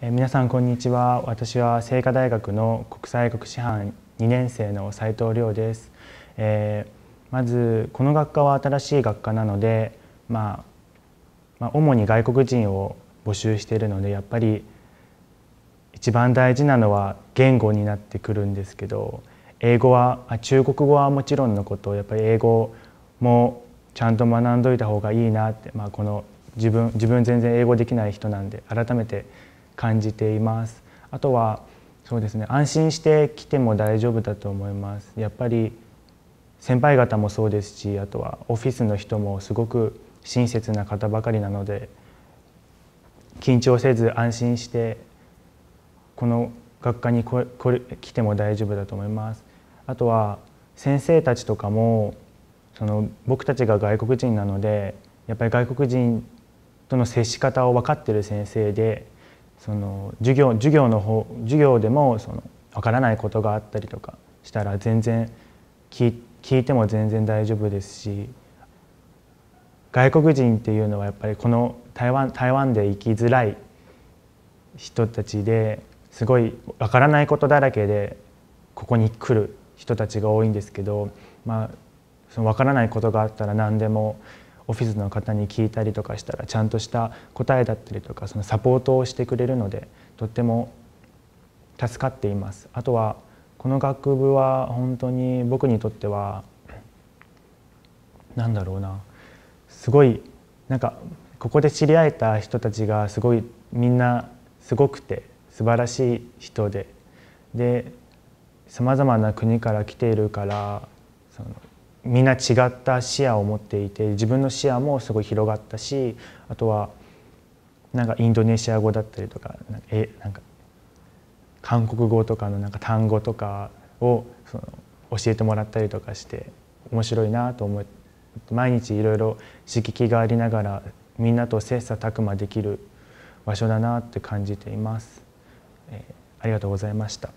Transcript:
皆さんこんにちは私は清華大学の国際学師範2年生の斉藤亮です、えー、まずこの学科は新しい学科なので、まあ、まあ主に外国人を募集しているのでやっぱり一番大事なのは言語になってくるんですけど英語は中国語はもちろんのことやっぱり英語もちゃんと学んどいた方がいいなって、まあ、この自分自分全然英語できない人なんで改めて感じていますあとはそうですね安心して来ても大丈夫だと思いますやっぱり先輩方もそうですしあとはオフィスの人もすごく親切な方ばかりなので緊張せず安心してこの学科にここ来ても大丈夫だと思います。あとは先生たちとかもその僕たちが外国人なのでやっぱり外国人との接し方を分かってる先生でその授業授業の方授業でもその分からないことがあったりとかしたら全然聞いても全然大丈夫ですし外国人っていうのはやっぱりこの台湾台湾で生きづらい人たちですごい分からないことだらけでここに来る人たちが多いんですけど、まあ、その分からないことがあったら何でも。オフィスの方に聞いたりとかしたらちゃんとした答えだったりとかそのサポートをしてくれるのでとっても助かっています。あとはこの学部は本当に僕にとっては何だろうなすごいなんかここで知り合えた人たちがすごいみんなすごくて素晴らしい人ででさまざまな国から来ているからそのみんな違った視野を持っていて自分の視野もすごい広がったしあとはなんかインドネシア語だったりとかえなんか韓国語とかのなんか単語とかをその教えてもらったりとかして面白いなと思って毎日いろいろ刺激がありながらみんなと切磋琢磨できる場所だなって感じています。えー、ありがとうございました。